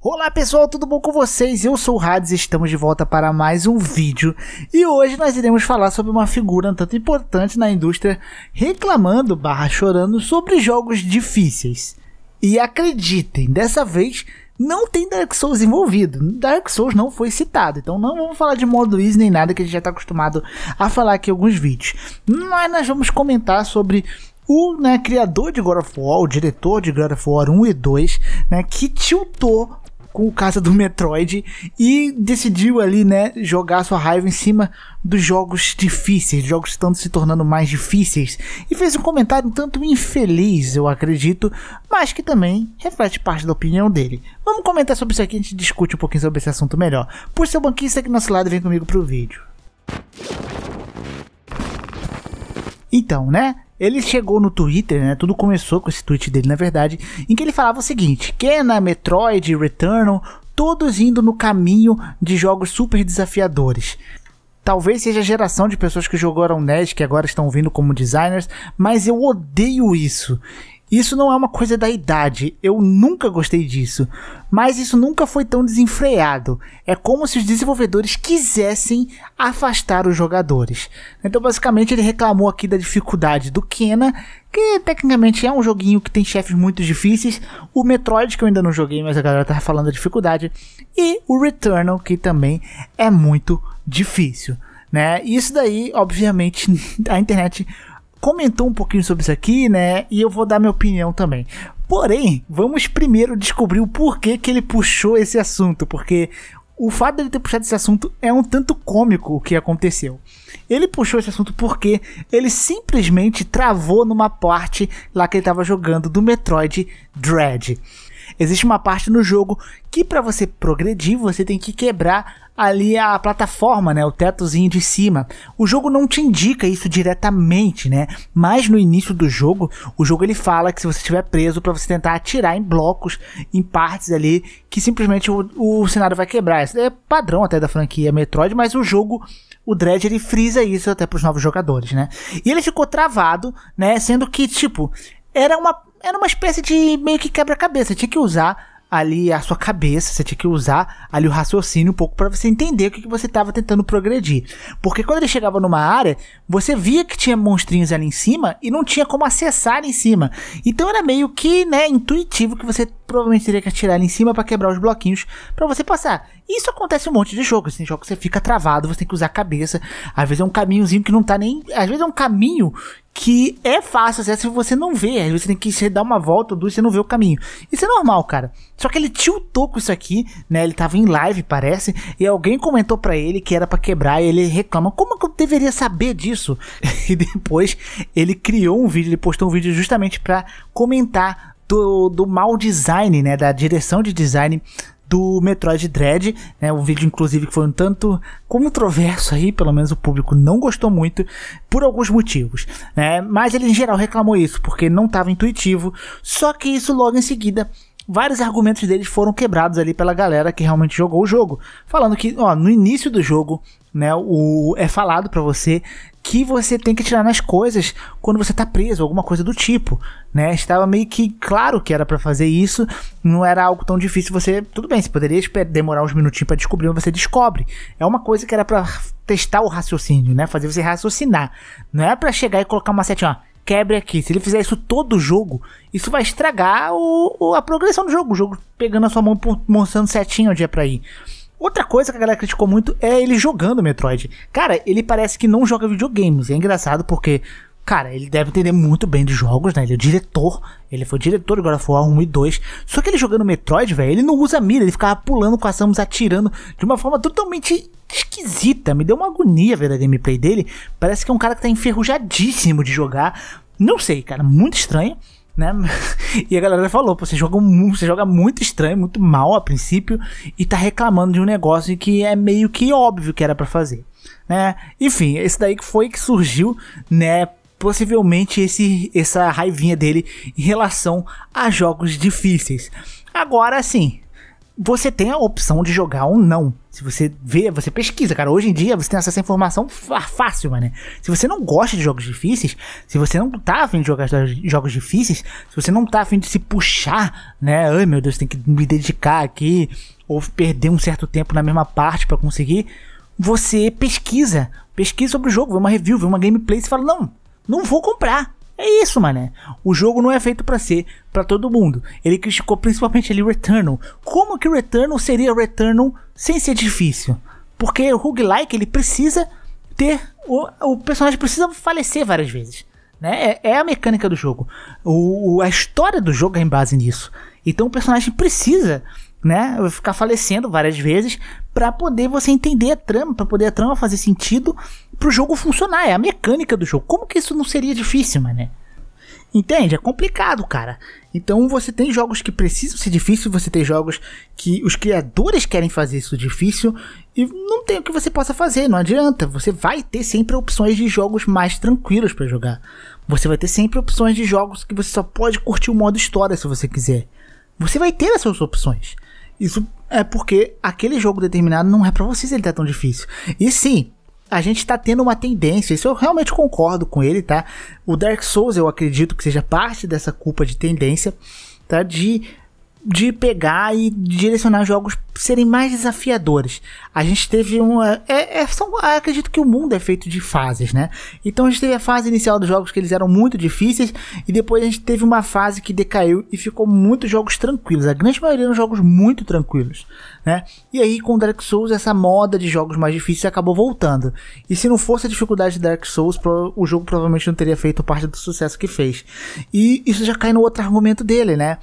Olá pessoal, tudo bom com vocês? Eu sou o Hades e estamos de volta para mais um vídeo. E hoje nós iremos falar sobre uma figura um tanto importante na indústria reclamando barra chorando sobre jogos difíceis. E acreditem, dessa vez não tem Dark Souls envolvido. Dark Souls não foi citado, então não vamos falar de modo easy nem nada que a gente já está acostumado a falar aqui em alguns vídeos. Mas nós vamos comentar sobre o né, criador de God of War, o diretor de God of War 1 e 2, né, que tiltou com o caso do Metroid e decidiu ali, né, jogar sua raiva em cima dos jogos difíceis, jogos que estão se tornando mais difíceis. E fez um comentário um tanto infeliz, eu acredito, mas que também reflete parte da opinião dele. Vamos comentar sobre isso aqui, a gente discute um pouquinho sobre esse assunto melhor. por seu banquista aqui do nosso lado vem comigo pro vídeo. Então, né? Ele chegou no Twitter, né? Tudo começou com esse tweet dele, na verdade, em que ele falava o seguinte: Kena, é Metroid, Returnal, todos indo no caminho de jogos super desafiadores. Talvez seja a geração de pessoas que jogaram NES, que agora estão vindo como designers, mas eu odeio isso. Isso não é uma coisa da idade, eu nunca gostei disso, mas isso nunca foi tão desenfreado. É como se os desenvolvedores quisessem afastar os jogadores. Então, basicamente, ele reclamou aqui da dificuldade do Kena, que tecnicamente é um joguinho que tem chefes muito difíceis, o Metroid, que eu ainda não joguei, mas a galera tá falando da dificuldade, e o Returnal, que também é muito difícil. Né? Isso daí, obviamente, a internet comentou um pouquinho sobre isso aqui, né? E eu vou dar minha opinião também. Porém, vamos primeiro descobrir o porquê que ele puxou esse assunto, porque o fato dele ter puxado esse assunto é um tanto cômico o que aconteceu. Ele puxou esse assunto porque ele simplesmente travou numa parte lá que ele estava jogando do Metroid Dread existe uma parte no jogo que para você progredir, você tem que quebrar ali a plataforma, né, o tetozinho de cima. O jogo não te indica isso diretamente, né? Mas no início do jogo, o jogo ele fala que se você estiver preso para você tentar atirar em blocos, em partes ali que simplesmente o, o cenário vai quebrar. Isso é padrão até da franquia Metroid, mas o jogo o Dredd ele frisa isso até para os novos jogadores, né? E ele ficou travado, né? Sendo que, tipo, era uma, era uma espécie de meio que quebra-cabeça. Tinha que usar ali a sua cabeça, você tinha que usar ali o raciocínio um pouco para você entender o que, que você estava tentando progredir. Porque quando ele chegava numa área, você via que tinha monstrinhos ali em cima e não tinha como acessar em cima. Então era meio que, né, intuitivo que você provavelmente teria que atirar ele em cima para quebrar os bloquinhos para você passar. Isso acontece um monte de jogos em assim, jogo que você fica travado, você tem que usar a cabeça. Às vezes é um caminhozinho que não tá nem, às vezes é um caminho que é fácil acesso se você não vê. Aí você tem que dar uma volta ou duas você não vê o caminho. Isso é normal, cara. Só que ele tiltou com isso aqui, né? Ele tava em live, parece, e alguém comentou para ele que era para quebrar e ele reclama. Como que eu deveria saber disso? e depois ele criou um vídeo, ele postou um vídeo justamente para comentar do, do mau design, né? Da direção de design do Metroid Dread, né? Um vídeo inclusive que foi um tanto controverso aí, pelo menos o público não gostou muito por alguns motivos, né? Mas ele em geral reclamou isso porque não estava intuitivo. Só que isso logo em seguida vários argumentos deles foram quebrados ali pela galera que realmente jogou o jogo. Falando que, ó, no início do jogo, né, o, é falado para você que você tem que tirar nas coisas quando você tá preso, alguma coisa do tipo, né? Estava meio que claro que era para fazer isso, não era algo tão difícil você, tudo bem, você poderia demorar uns minutinhos para descobrir, mas você descobre. É uma coisa que era para testar o raciocínio, né? Fazer você raciocinar. Não é para chegar e colocar uma setinha, ó, quebre aqui. Se ele fizer isso todo o jogo, isso vai estragar o, o a progressão do jogo. O jogo pegando a sua mão, mostrando certinho onde é pra ir. Outra coisa que a galera criticou muito é ele jogando Metroid. Cara, ele parece que não joga videogames. É engraçado porque Cara, ele deve entender muito bem de jogos, né? Ele é diretor. Ele foi diretor de God of War 1 e 2. Só que ele jogando Metroid, velho, ele não usa mira. Ele ficava pulando com a Samus atirando de uma forma totalmente esquisita. Me deu uma agonia ver a gameplay dele. Parece que é um cara que tá enferrujadíssimo de jogar. Não sei, cara. Muito estranho. Né? E a galera falou, você joga, você joga muito estranho, muito mal a princípio, e tá reclamando de um negócio que é meio que óbvio que era para fazer. Né? Enfim, esse daí que foi que surgiu, né, possivelmente esse, essa raivinha dele em relação a jogos difíceis. Agora sim, você tem a opção de jogar ou não. Se você vê, você pesquisa, cara. Hoje em dia você tem acesso à informação fácil, mano. Se você não gosta de jogos difíceis, se você não tá afim de jogar jogos difíceis, se você não tá afim de se puxar, né? Ai meu Deus, tem que me dedicar aqui, ou perder um certo tempo na mesma parte para conseguir. Você pesquisa, pesquisa sobre o jogo, vê uma review, vê uma gameplay e fala: Não, não vou comprar. É isso, mané. O jogo não é feito para ser para todo mundo. Ele criticou principalmente ali Returnal. Como que Returnal seria Returnal sem ser difícil? Porque o roguelike ele precisa ter o, o personagem precisa falecer várias vezes, né? É, é a mecânica do jogo. O, a história do jogo é em base nisso. Então o personagem precisa né? ficar falecendo várias vezes para poder você entender a trama, para poder a trama fazer sentido, para o jogo funcionar, é a mecânica do jogo. Como que isso não seria difícil, mané? Entende? É complicado, cara. Então você tem jogos que precisam ser difíceis, você tem jogos que os criadores querem fazer isso difícil e não tem o que você possa fazer, não adianta. Você vai ter sempre opções de jogos mais tranquilos para jogar. Você vai ter sempre opções de jogos que você só pode curtir o modo história se você quiser. Você vai ter essas opções. Isso é porque aquele jogo determinado não é para vocês, ele tá tão difícil. E sim, a gente tá tendo uma tendência, isso eu realmente concordo com ele, tá? O Dark Souls, eu acredito que seja parte dessa culpa de tendência, tá? De de pegar e direcionar jogos serem mais desafiadores. A gente teve uma. É, é são, acredito que o mundo é feito de fases, né? Então a gente teve a fase inicial dos jogos que eles eram muito difíceis, e depois a gente teve uma fase que decaiu e ficou muitos jogos tranquilos. A grande maioria eram jogos muito tranquilos, né? E aí com Dark Souls, essa moda de jogos mais difíceis acabou voltando. E se não fosse a dificuldade de Dark Souls, o jogo provavelmente não teria feito parte do sucesso que fez. E isso já cai no outro argumento dele, né?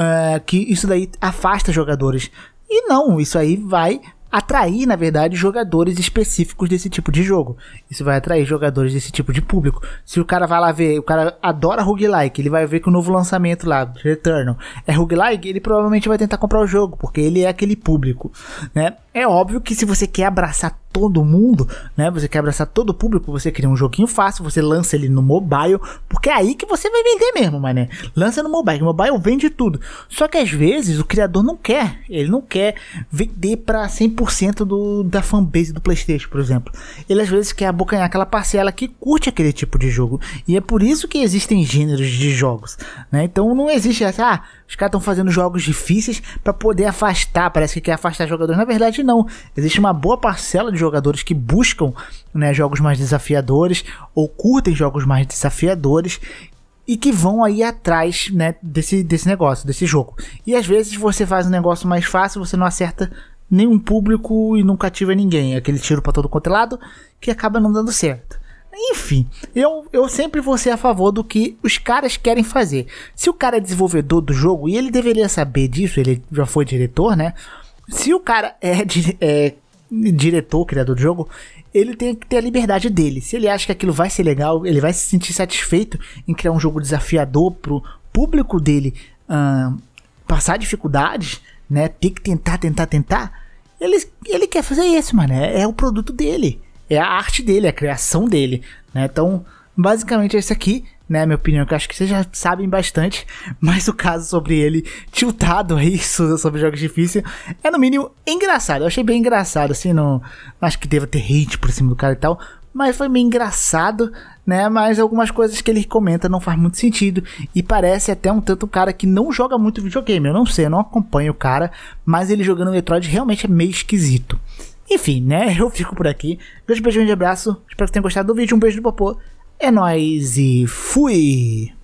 é, que isso daí afasta jogadores. E não, isso aí vai atrair, na verdade, jogadores específicos desse tipo de jogo. Isso vai atrair jogadores desse tipo de público. Se o cara vai lá ver, o cara adora roguelike, ele vai ver que o novo lançamento lá, Returnal, é roguelike, ele provavelmente vai tentar comprar o jogo, porque ele é aquele público, né? É óbvio que se você quer abraçar todo mundo, né? Você quer abraçar todo o público, você cria um joguinho fácil, você lança ele no mobile, porque é aí que você vai vender mesmo, né? Lança no mobile, mobile vende tudo. Só que às vezes o criador não quer, ele não quer vender para 100% do, da fanbase do PlayStation, por exemplo. Ele às vezes quer abocanhar aquela parcela que curte aquele tipo de jogo. E é por isso que existem gêneros de jogos, né? Então não existe essa, ah, os caras estão fazendo jogos difíceis para poder afastar, parece que quer afastar jogadores. Na verdade, não. Existe uma boa parcela de jogadores que buscam né, jogos mais desafiadores ou curtem jogos mais desafiadores e que vão aí atrás né, desse, desse negócio, desse jogo. E às vezes você faz um negócio mais fácil, você não acerta nenhum público e nunca ativa ninguém. aquele tiro para todo quanto é lado que acaba não dando certo. Enfim, eu, eu sempre vou ser a favor do que os caras querem fazer. Se o cara é desenvolvedor do jogo, e ele deveria saber disso, ele já foi diretor, né? Se o cara é, é diretor, criador do jogo, ele tem que ter a liberdade dele. Se ele acha que aquilo vai ser legal, ele vai se sentir satisfeito em criar um jogo desafiador pro público dele passar dificuldades, né? Ter que tentar, tentar, tentar. Ele, ele quer fazer isso, mano. É, é o produto dele é a arte dele, é a criação dele, né? Então, basicamente é esse aqui, né, minha opinião, que eu acho que vocês já sabem bastante, mas o caso sobre ele tiltado aí é sobre jogos difíceis é no mínimo engraçado. Eu achei bem engraçado, assim, não acho que deva ter hate por cima do cara e tal, mas foi meio engraçado, né? Mas algumas coisas que ele comenta não faz muito sentido e parece até um tanto cara que não joga muito videogame. Eu não sei, eu não acompanho o cara, mas ele jogando Metroid realmente é meio esquisito. Enfim, né? Eu fico por aqui. Grande beijo, grande abraço. Espero que tenham gostado do vídeo. Um beijo do popô. É nóis e fui!